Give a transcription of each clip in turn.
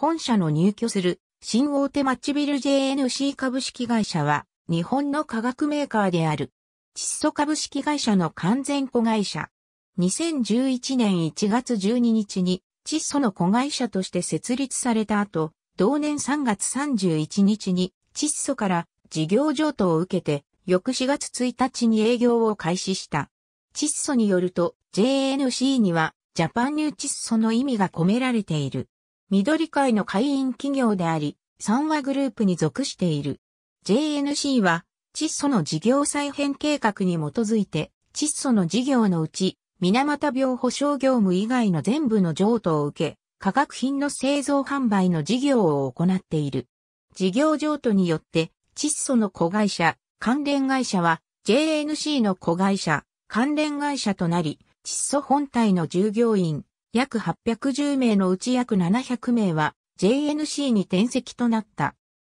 本社の入居する新大手マッチビル JNC 株式会社は日本の化学メーカーである窒素株式会社の完全子会社。2011年1月12日に窒素の子会社として設立された後、同年3月31日に窒素から事業譲渡を受けて、翌4月1日に営業を開始した。窒素によると JNC にはジャパンニュー窒素の意味が込められている。緑会の会員企業であり、三和グループに属している。JNC は、窒素の事業再編計画に基づいて、窒素の事業のうち、水俣病保障業務以外の全部の譲渡を受け、化学品の製造販売の事業を行っている。事業譲渡によって、窒素の子会社、関連会社は、JNC の子会社、関連会社となり、窒素本体の従業員、約810名のうち約700名は JNC に転籍となった。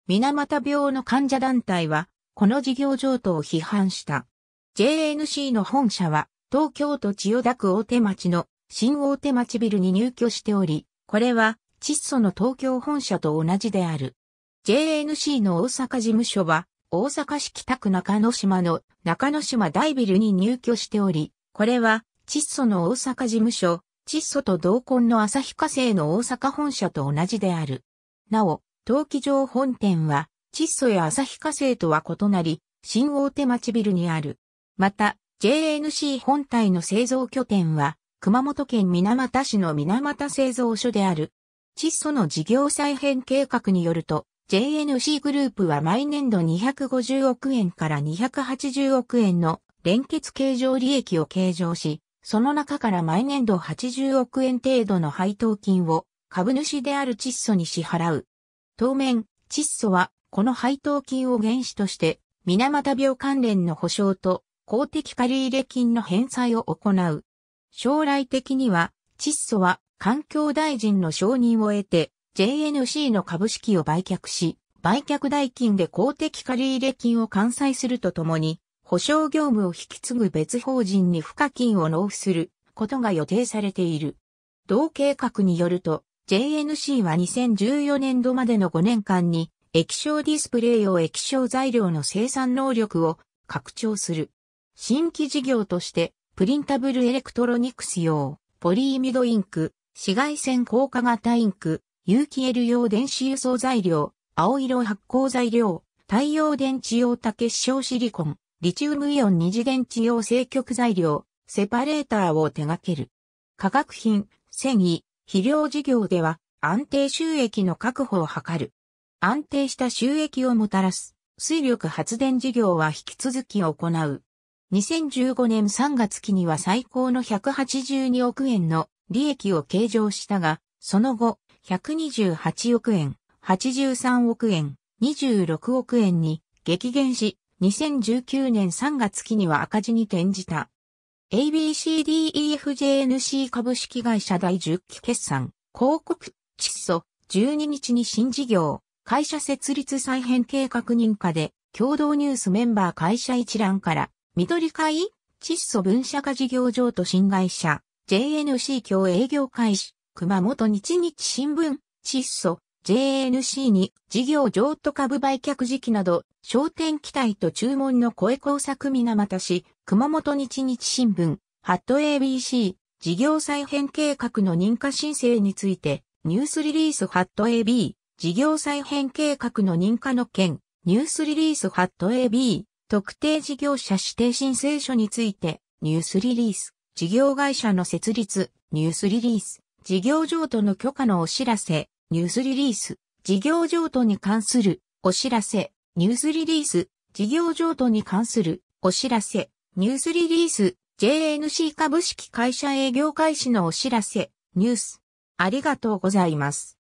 水俣病の患者団体は、この事業譲渡を批判した。JNC の本社は、東京都千代田区大手町の新大手町ビルに入居しており、これは、窒素の東京本社と同じである。JNC の大阪事務所は、大阪市北区中野島の中野島大ビルに入居しており、これは、窒素の大阪事務所、窒素と同根の旭化成の大阪本社と同じである。なお、陶器場本店は、窒素や旭化成とは異なり、新大手町ビルにある。また、JNC 本体の製造拠点は、熊本県水俣市の水俣製造所である。窒素の事業再編計画によると、JNC グループは毎年度250億円から280億円の連結計上利益を計上し、その中から毎年度80億円程度の配当金を株主である窒素に支払う。当面、窒素はこの配当金を原資として水俣病関連の保障と公的借入金の返済を行う。将来的には窒素は環境大臣の承認を得て JNC の株式を売却し、売却代金で公的借入金を完済するとともに、保証業務を引き継ぐ別法人に付加金を納付することが予定されている。同計画によると、JNC は2014年度までの5年間に液晶ディスプレイ用液晶材料の生産能力を拡張する。新規事業としてプリンタブルエレクトロニクス用ポリイミドインク、紫外線硬化型インク、有機 L 用電子輸送材料、青色発光材料、太陽電池用竹小シリコン、リチウムイオン二次元治用正極材料、セパレーターを手掛ける。化学品、繊維、肥料事業では安定収益の確保を図る。安定した収益をもたらす水力発電事業は引き続き行う。2015年3月期には最高の182億円の利益を計上したが、その後、128億円、83億円、26億円に激減し、2019年3月期には赤字に転じた。ABCDEFJNC 株式会社第10期決算、広告、窒素、12日に新事業、会社設立再編計画認可で、共同ニュースメンバー会社一覧から、緑会、窒素分社化事業譲渡新会社、JNC 協営業開始、熊本日日新聞、窒素、JNC に事業譲渡株売却時期など、商店期待と注文の声工作なまたし、熊本日日新聞、ハット ABC、事業再編計画の認可申請について、ニュースリリースハット AB、事業再編計画の認可の件、ニュースリリースハット AB、特定事業者指定申請書について、ニュースリリース、事業会社の設立、ニュースリリース、事業譲渡の許可のお知らせ、ニュースリリース、事業譲渡に関するお知らせ、ニュースリリース、事業譲渡に関するお知らせ、ニュースリリース、JNC 株式会社営業開始のお知らせ、ニュース。ありがとうございます。